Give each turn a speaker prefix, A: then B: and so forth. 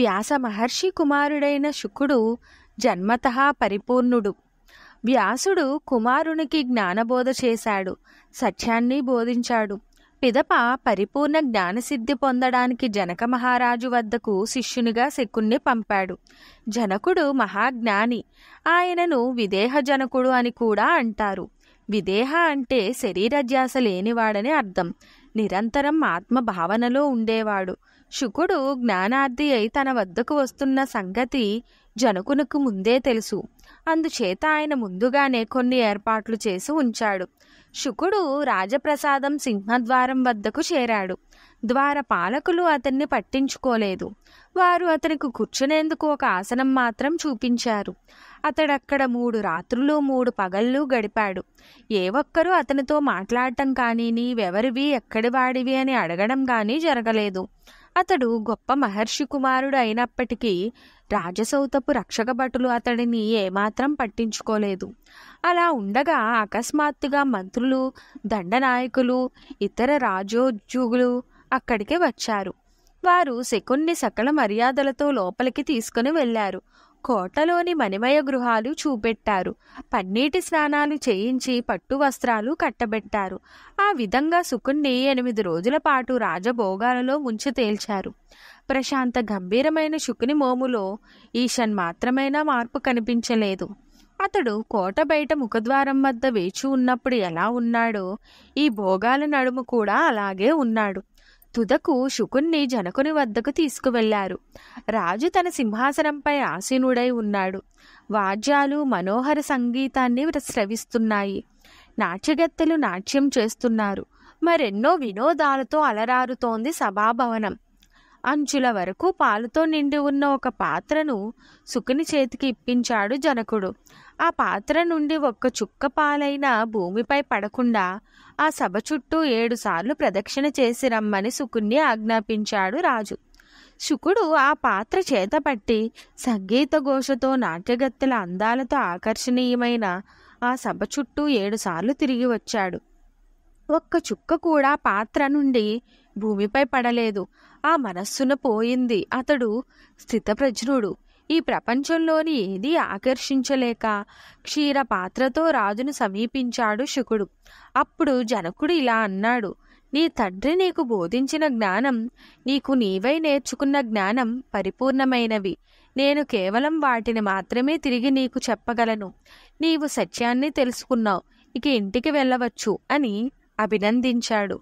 A: వ్యాస మహర్షి కుమారుడైన శుకుడు జన్మత పరిపూర్ణుడు వ్యాసుడు కుమారునికి జ్ఞానబోధ చేశాడు సత్యాన్ని బోధించాడు పిదప పరిపూర్ణ జ్ఞానసిద్ధి పొందడానికి జనక మహారాజు వద్దకు శిష్యునిగా శకుణ్ణి పంపాడు జనకుడు మహాజ్ఞాని ఆయనను విదేహ జనకుడు అని కూడా అంటారు విదేహ అంటే శరీరధ్యాస లేనివాడని అర్థం నిరంతరం ఆత్మభావనలో ఉండేవాడు శుకుడు జ్ఞానార్థి అయి తన వద్దకు వస్తున్న సంగతి జనకునకు ముందే తెలుసు అందుచేత ఆయన ముందుగానే కొన్ని ఏర్పాట్లు చేసి ఉంచాడు శుకుడు రాజప్రసాదం సింహద్వారం వద్దకు చేరాడు ద్వార పాలకులు అతన్ని పట్టించుకోలేదు వారు అతనికి కూర్చునేందుకు ఒక ఆసనం మాత్రం చూపించారు అతడక్కడ మూడు రాత్రులు మూడు పగళ్ళు గడిపాడు ఏ ఒక్కరూ అతనితో మాట్లాడటం కానీ నీవెవరివి ఎక్కడివాడివి వాడివి అని అడగడం కానీ జరగలేదు అతడు గొప్ప మహర్షి కుమారుడు అయినప్పటికీ రాజసౌతపు రక్షక భటులు అతడిని ఏమాత్రం పట్టించుకోలేదు అలా ఉండగా అకస్మాత్తుగా మంత్రులు దండనాయకులు ఇతర రాజోద్యోగులు అక్కడికి వచ్చారు వారు శకుణ్ణి సకల మర్యాదలతో లోపలికి తీసుకుని వెళ్ళారు కోటలోని మణిమయ గృహాలు చూపెట్టారు పన్నీటి స్నానాలు చేయించి పట్టు వస్త్రాలు కట్టబెట్టారు ఆ విధంగా సుకుణ్ణి ఎనిమిది రోజుల పాటు రాజభోగాలలో ముంచి తేల్చారు ప్రశాంత గంభీరమైన శుకుని మోములో ఈషన్ మాత్రమైనా మార్పు కనిపించలేదు అతడు కోట బయట ముఖద్వారం వద్ద వేచి ఉన్నప్పుడు ఎలా ఉన్నాడో ఈ భోగాల నడుము కూడా అలాగే ఉన్నాడు తుదకు శుకుణ్ణి జనకుని వద్దకు తీసుకువెళ్లారు రాజు తన సింహాసనంపై ఆసీనుడై ఉన్నాడు వాద్యాలు మనోహర సంగీతాన్ని స్రవిస్తున్నాయి నాట్యగత్తెలు నాట్యం చేస్తున్నారు మరెన్నో వినోదాలతో అలరారుతోంది సభాభవనం అంచుల వరకు పాలతో నిండి ఉన్న ఒక పాత్రను సుకుని చేతికి ఇప్పించాడు జనకుడు ఆ పాత్ర నుండి ఒక్క చుక్క పాలైన భూమిపై పడకుండా ఆ సభ చుట్టూ ఏడుసార్లు ప్రదక్షిణ చేసి రమ్మని సుకుణ్ణి ఆజ్ఞాపించాడు రాజు శుకుడు ఆ పాత్ర చేతపట్టి సంగీత ఘోషతో నాట్యగత్తెల అందాలతో ఆకర్షణీయమైన ఆ సభ చుట్టూ ఏడుసార్లు తిరిగి వచ్చాడు ఒక్క చుక్క కూడా పాత్ర నుండి భూమిపై పడలేదు ఆ మనస్సున పోయింది అతడు స్థితప్రజ్ఞుడు ఈ ప్రపంచంలోని ఏది ఆకర్షించలేక క్షీర పాత్రతో రాజును సమీపించాడు శుకుడు అప్పుడు జనకుడు ఇలా అన్నాడు నీ తండ్రి నీకు బోధించిన జ్ఞానం నీకు నీవై నేర్చుకున్న జ్ఞానం పరిపూర్ణమైనవి నేను కేవలం వాటిని మాత్రమే తిరిగి నీకు చెప్పగలను నీవు సత్యాన్ని తెలుసుకున్నావు ఇక ఇంటికి వెళ్ళవచ్చు అని అభినందించాడు